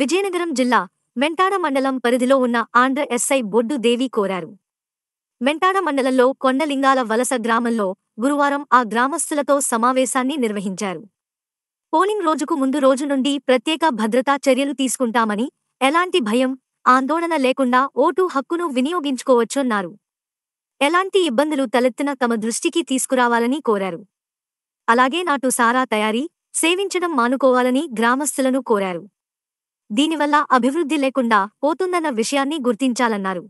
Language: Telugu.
విజయనగరం జిల్లా మెంటాడ మండలం పరిధిలో ఉన్న ఆంధ్ర ఎస్ఐ బొడ్డు దేవి కోరారు మెంటాడ మండలంలో కొండలింగాల వలస గ్రామంలో గురువారం ఆ గ్రామస్తులతో సమావేశాన్ని నిర్వహించారు పోలింగ్ రోజుకు ముందు రోజు నుండి ప్రత్యేక భద్రతా చర్యలు తీసుకుంటామని ఎలాంటి భయం ఆందోళన లేకుండా ఓటు హక్కును వినియోగించుకోవచ్చన్నారు ఎలాంటి ఇబ్బందులు తలెత్తిన తమ దృష్టికి తీసుకురావాలని కోరారు అలాగే నాటు సారా తయారీ సేవించడం మానుకోవాలని గ్రామస్తులను కోరారు దీనివల్ల అభివృద్ధి లేకుండా పోతుందన్న విషయాన్ని గుర్తించాలన్నారు